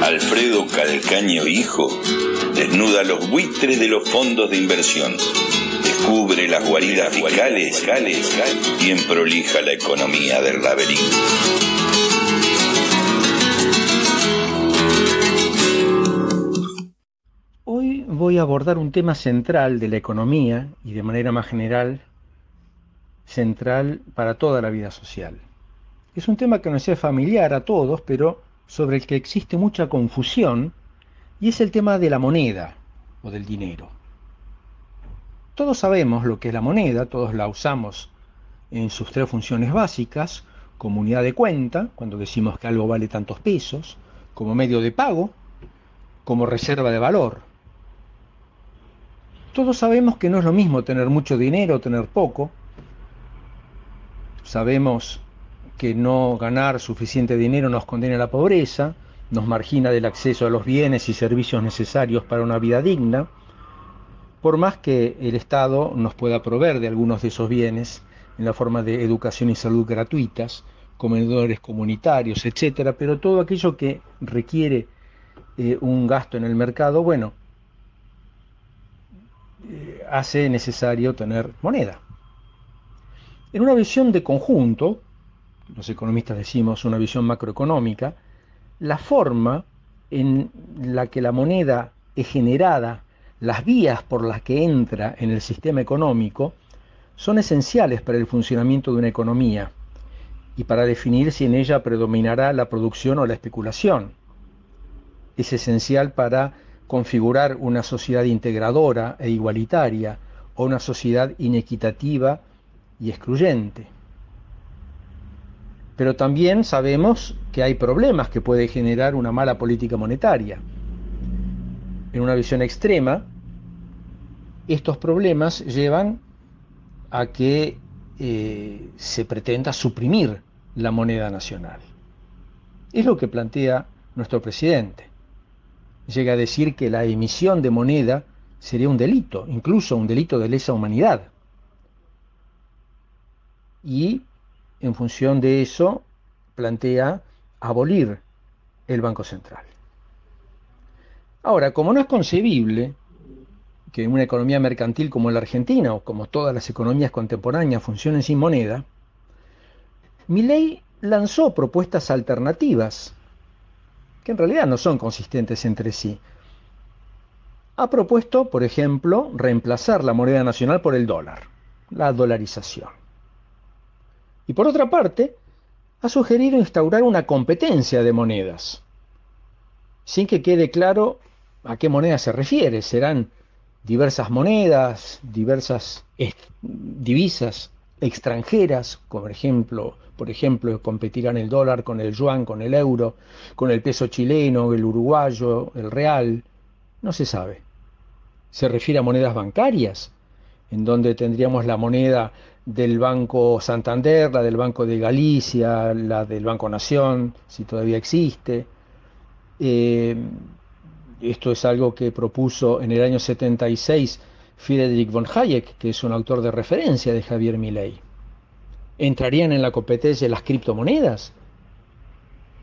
Alfredo Calcaño Hijo desnuda los buitres de los fondos de inversión, descubre las guaridas fiscales, y prolija la economía del laberinto. Hoy voy a abordar un tema central de la economía y de manera más general, central para toda la vida social es un tema que nos es familiar a todos, pero sobre el que existe mucha confusión, y es el tema de la moneda o del dinero. Todos sabemos lo que es la moneda, todos la usamos en sus tres funciones básicas, como unidad de cuenta, cuando decimos que algo vale tantos pesos, como medio de pago, como reserva de valor. Todos sabemos que no es lo mismo tener mucho dinero o tener poco. Sabemos que no ganar suficiente dinero nos condena a la pobreza, nos margina del acceso a los bienes y servicios necesarios para una vida digna, por más que el Estado nos pueda proveer de algunos de esos bienes en la forma de educación y salud gratuitas, comedores comunitarios, etcétera, pero todo aquello que requiere eh, un gasto en el mercado, bueno, eh, hace necesario tener moneda. En una visión de conjunto, los economistas decimos, una visión macroeconómica, la forma en la que la moneda es generada, las vías por las que entra en el sistema económico, son esenciales para el funcionamiento de una economía y para definir si en ella predominará la producción o la especulación. Es esencial para configurar una sociedad integradora e igualitaria o una sociedad inequitativa y excluyente. Pero también sabemos que hay problemas que puede generar una mala política monetaria. En una visión extrema, estos problemas llevan a que eh, se pretenda suprimir la moneda nacional. Es lo que plantea nuestro presidente. Llega a decir que la emisión de moneda sería un delito, incluso un delito de lesa humanidad. Y en función de eso, plantea abolir el Banco Central. Ahora, como no es concebible que una economía mercantil como la Argentina o como todas las economías contemporáneas funcionen sin moneda, Milley lanzó propuestas alternativas que en realidad no son consistentes entre sí. Ha propuesto, por ejemplo, reemplazar la moneda nacional por el dólar, la dolarización. Y por otra parte, ha sugerido instaurar una competencia de monedas, sin que quede claro a qué moneda se refiere. ¿Serán diversas monedas, diversas divisas extranjeras, por ejemplo, por ejemplo, competirán el dólar con el yuan, con el euro, con el peso chileno, el uruguayo, el real, no se sabe. Se refiere a monedas bancarias, en donde tendríamos la moneda del Banco Santander, la del Banco de Galicia, la del Banco Nación, si todavía existe. Eh, esto es algo que propuso en el año 76 Friedrich von Hayek, que es un autor de referencia de Javier Milei. ¿Entrarían en la competencia las criptomonedas?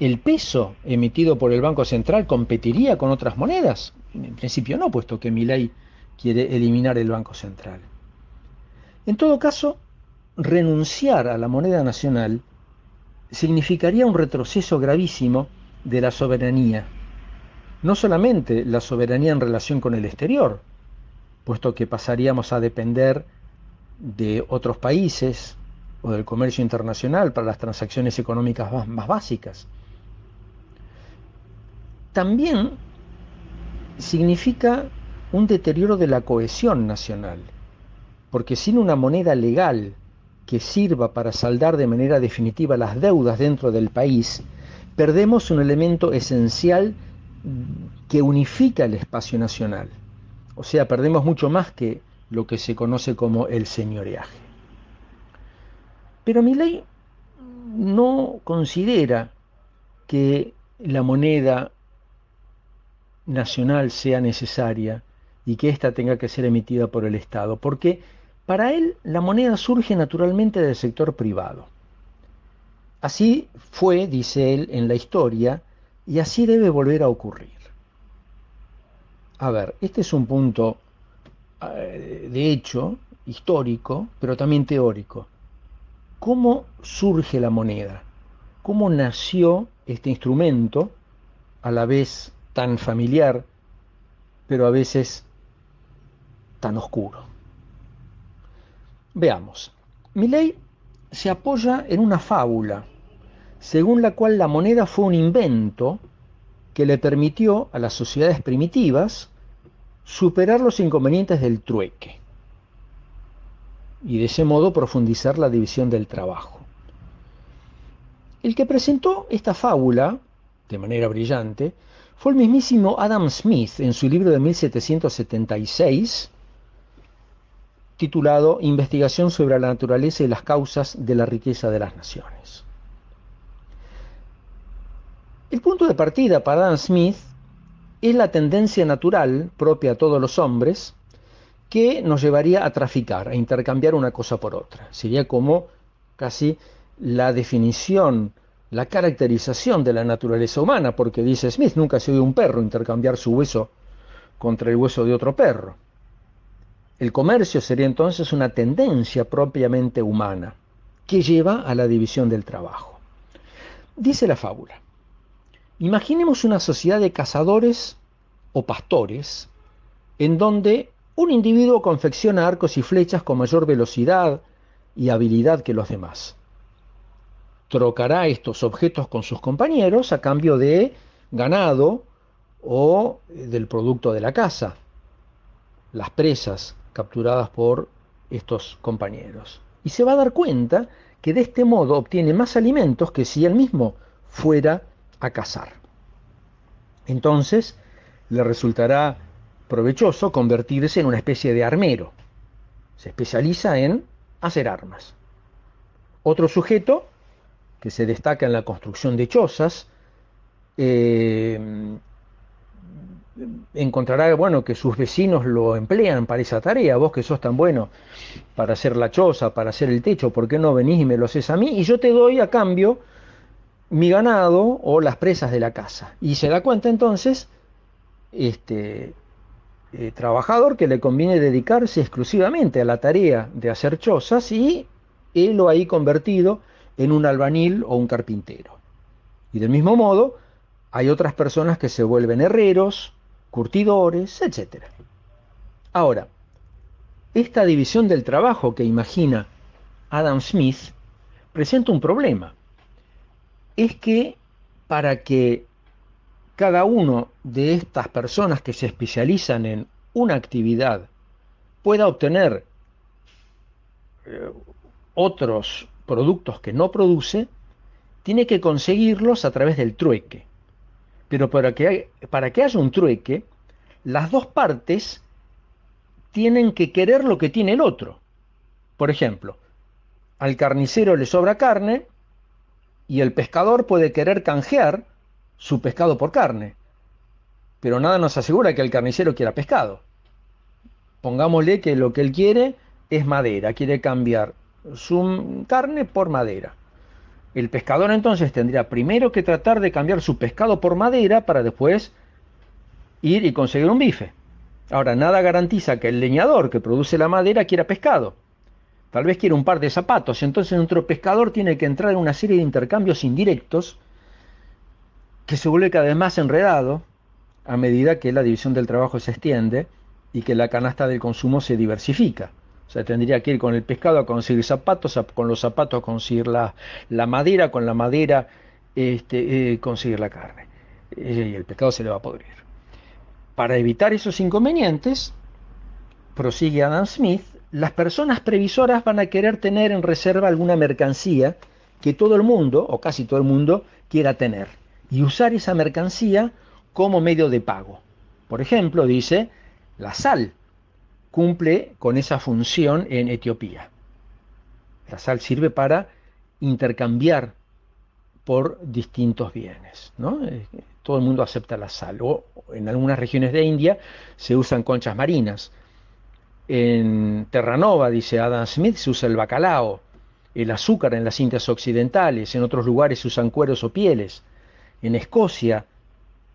¿El peso emitido por el Banco Central competiría con otras monedas? En principio no, puesto que Milei quiere eliminar el Banco Central. En todo caso, renunciar a la moneda nacional significaría un retroceso gravísimo de la soberanía. No solamente la soberanía en relación con el exterior, puesto que pasaríamos a depender de otros países o del comercio internacional para las transacciones económicas más, básicas. También significa un deterioro de la cohesión nacional, porque sin una moneda legal que sirva para saldar de manera definitiva las deudas dentro del país, perdemos un elemento esencial que unifica el espacio nacional. O sea, perdemos mucho más que lo que se conoce como el señoreaje. Pero mi ley no considera que la moneda nacional sea necesaria y que ésta tenga que ser emitida por el Estado, porque para él, la moneda surge naturalmente del sector privado. Así fue, dice él, en la historia, y así debe volver a ocurrir. A ver, este es un punto eh, de hecho histórico, pero también teórico. ¿Cómo surge la moneda? ¿Cómo nació este instrumento, a la vez tan familiar, pero a veces tan oscuro? Veamos. Milley se apoya en una fábula, según la cual la moneda fue un invento que le permitió a las sociedades primitivas superar los inconvenientes del trueque y de ese modo profundizar la división del trabajo. El que presentó esta fábula, de manera brillante, fue el mismísimo Adam Smith en su libro de 1776, titulado Investigación sobre la naturaleza y las causas de la riqueza de las naciones. El punto de partida para Adam Smith es la tendencia natural propia a todos los hombres que nos llevaría a traficar, a intercambiar una cosa por otra. Sería como casi la definición, la caracterización de la naturaleza humana, porque dice Smith, nunca se oye un perro intercambiar su hueso contra el hueso de otro perro. El comercio sería entonces una tendencia propiamente humana que lleva a la división del trabajo. Dice la fábula, imaginemos una sociedad de cazadores o pastores en donde un individuo confecciona arcos y flechas con mayor velocidad y habilidad que los demás. Trocará estos objetos con sus compañeros a cambio de ganado o del producto de la caza, las presas capturadas por estos compañeros. Y se va a dar cuenta que de este modo obtiene más alimentos que si él mismo fuera a cazar. Entonces, le resultará provechoso convertirse en una especie de armero. Se especializa en hacer armas. Otro sujeto que se destaca en la construcción de chozas eh, encontrará bueno que sus vecinos lo emplean para esa tarea, vos que sos tan bueno para hacer la choza, para hacer el techo, ¿por qué no venís y me lo haces a mí? Y yo te doy a cambio mi ganado o las presas de la casa. Y se da cuenta entonces este eh, trabajador que le conviene dedicarse exclusivamente a la tarea de hacer chozas y él lo ahí convertido en un albanil o un carpintero. Y del mismo modo, hay otras personas que se vuelven herreros, curtidores, etc. Ahora, esta división del trabajo que imagina Adam Smith presenta un problema. Es que para que cada uno de estas personas que se especializan en una actividad pueda obtener eh, otros productos que no produce, tiene que conseguirlos a través del trueque. Pero para que, para haya un trueque, las dos partes tienen que querer lo que tiene el otro. Por ejemplo, al carnicero le sobra carne y el pescador puede querer canjear su pescado por carne. Pero nada nos asegura que el carnicero quiera pescado. Pongámosle que lo que él quiere es madera, quiere cambiar su carne por madera. El pescador entonces tendría primero que tratar de cambiar su pescado por madera para después ir y conseguir un bife. Ahora, nada garantiza que el leñador que produce la madera quiera pescado. Tal vez quiera un par de zapatos, entonces nuestro pescador tiene que entrar en una serie de intercambios indirectos que se vuelve cada vez más enredado a medida que la división del trabajo se extiende y que la canasta del consumo se diversifica. O sea, tendría que ir con el pescado a conseguir zapatos, con los zapatos a conseguir la, madera, con la madera este, eh, conseguir la carne. Eh, y el pescado se le va a podrir. Para evitar esos inconvenientes, prosigue Adam Smith, las personas previsoras van a querer tener en reserva alguna mercancía que todo el mundo, o casi todo el mundo, quiera tener. Y usar esa mercancía como medio de pago. Por ejemplo, dice, la sal cumple con esa función en Etiopía. La sal sirve para intercambiar por distintos bienes. Eh, todo el mundo acepta la sal. O en algunas regiones de India se usan conchas marinas. En Terranova, dice Adam Smith, se usa el bacalao, el azúcar en las Indias occidentales, en otros lugares se usan cueros o pieles. En Escocia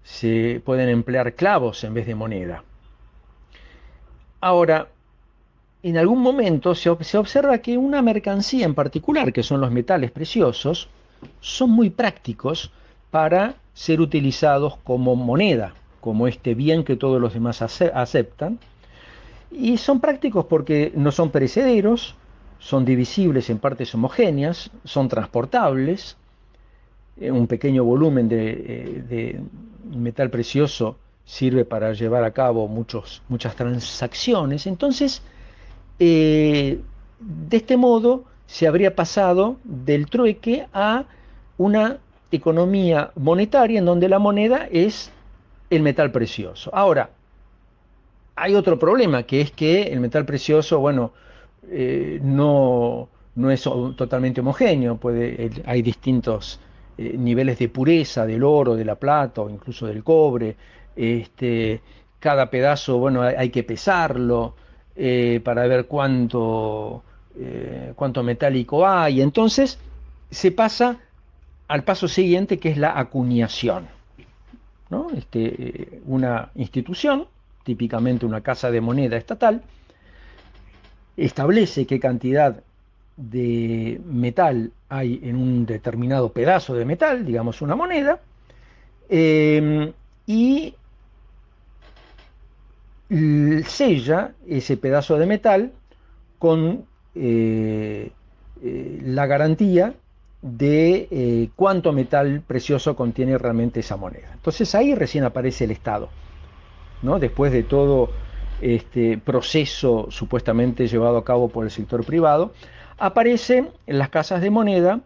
se pueden emplear clavos en vez de moneda. Ahora, en algún momento se, observa que una mercancía en particular, que son los metales preciosos, son muy prácticos para ser utilizados como moneda, como este bien que todos los demás aceptan. Y son prácticos porque no son perecederos, son divisibles en partes homogéneas, son transportables. Eh, un pequeño volumen de eh, metal precioso sirve para llevar a cabo muchas transacciones. Entonces, eh, de este modo se habría pasado del trueque a una economía monetaria en donde la moneda es el metal precioso. Ahora, hay otro problema, que es que el metal precioso, bueno, eh, no, no, es totalmente homogéneo, puede, hay distintos eh, niveles de pureza del oro, de la plata o incluso del cobre, este, cada pedazo, bueno, hay, que pesarlo eh, para ver cuánto, eh, cuánto metálico hay. Entonces se pasa al paso siguiente que es la acuñación. Este, eh, una institución, típicamente una casa de moneda estatal, establece qué cantidad de metal hay en un determinado pedazo de metal, digamos una moneda, y sella ese pedazo de metal con eh, eh, la garantía de eh, cuánto metal precioso contiene realmente esa moneda. Entonces ahí recién aparece el Estado, ¿no? después de todo este proceso supuestamente llevado a cabo por el sector privado, aparecen las casas de moneda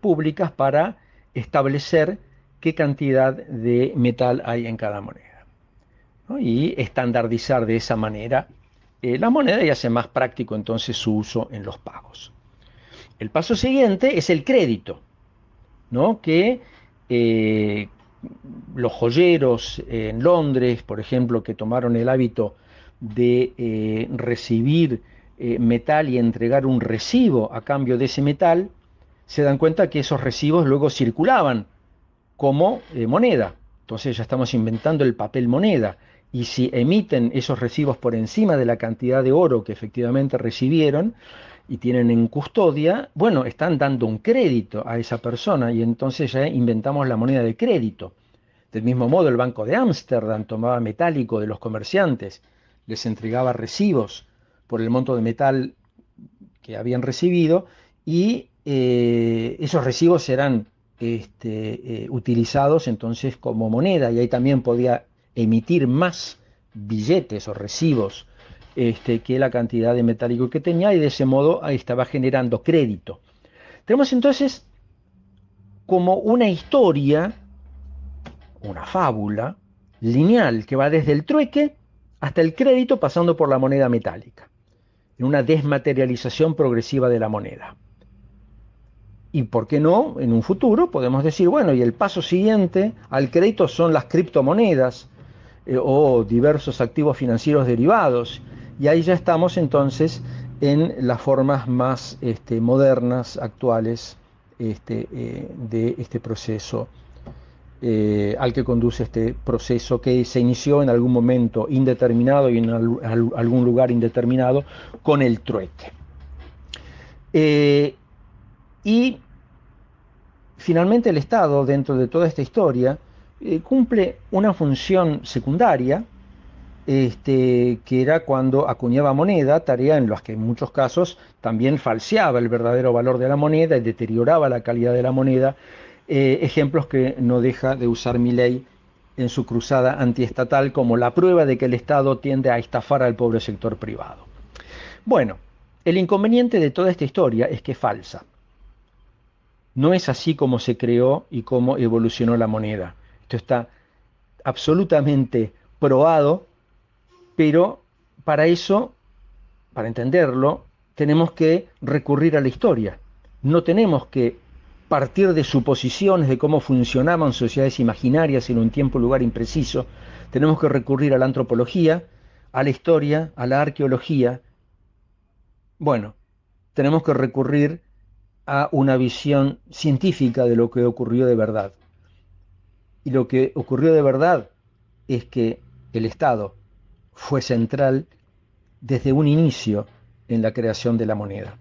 públicas para establecer qué cantidad de metal hay en cada moneda y estandardizar de esa manera eh, la moneda y hace más práctico entonces su uso en los pagos. El paso siguiente es el crédito, ¿no? que eh, los joyeros en Londres, por ejemplo, que tomaron el hábito de eh, recibir metal y entregar un recibo a cambio de ese metal, se dan cuenta que esos recibos luego circulaban como moneda. Entonces ya estamos inventando el papel moneda, y si emiten esos recibos por encima de la cantidad de oro que efectivamente recibieron y tienen en custodia, bueno, están dando un crédito a esa persona y entonces ya inventamos la moneda de crédito. Del mismo modo, el Banco de Ámsterdam tomaba metálico de los comerciantes, les entregaba recibos por el monto de metal que habían recibido y eh, esos recibos eran este, eh, utilizados entonces como moneda y ahí también podía emitir más billetes o recibos este, que la cantidad de metálico que tenía y de ese modo estaba generando crédito. Tenemos entonces como una historia, una fábula lineal que va desde el trueque hasta el crédito pasando por la moneda metálica, en una desmaterialización progresiva de la moneda. Y por qué no, en un futuro podemos decir, bueno, y el paso siguiente al crédito son las criptomonedas, eh, o diversos activos financieros derivados. Y ahí ya estamos entonces en las formas más este, modernas, actuales, este, eh, de este proceso, eh, al que conduce este proceso que se inició en algún momento indeterminado y en algún lugar indeterminado con el trueque. y finalmente el Estado, dentro de toda esta historia, eh, cumple una función secundaria, este, que era cuando acuñaba moneda, tarea en la que en muchos casos también falseaba el verdadero valor de la moneda y deterioraba la calidad de la moneda, eh, ejemplos que no deja de usar ley en su cruzada antiestatal como la prueba de que el Estado tiende a estafar al pobre sector privado. Bueno, el inconveniente de toda esta historia es que es falsa. No es así como se creó y cómo evolucionó la moneda. Esto está absolutamente probado, pero para eso, para entenderlo, tenemos que recurrir a la historia. No tenemos que partir de suposiciones de cómo funcionaban sociedades imaginarias en un tiempo y lugar impreciso. Tenemos que recurrir a la antropología, a la historia, a la arqueología. Bueno, tenemos que recurrir a una visión científica de lo que ocurrió de verdad. Y lo que ocurrió de verdad es que el Estado fue central desde un inicio en la creación de la moneda.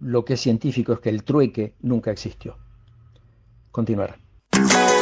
Lo que es científico es que el trueque nunca existió. Continuar.